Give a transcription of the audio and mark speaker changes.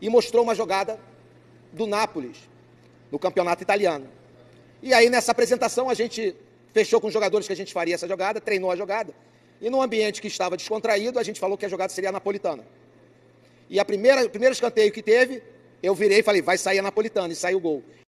Speaker 1: e mostrou uma jogada do Nápoles no campeonato italiano. E aí nessa apresentação a gente fechou com os jogadores que a gente faria essa jogada, treinou a jogada. E num ambiente que estava descontraído, a gente falou que a jogada seria a napolitana. E a primeira, o primeiro escanteio que teve, eu virei e falei, vai sair a napolitana, e saiu o gol.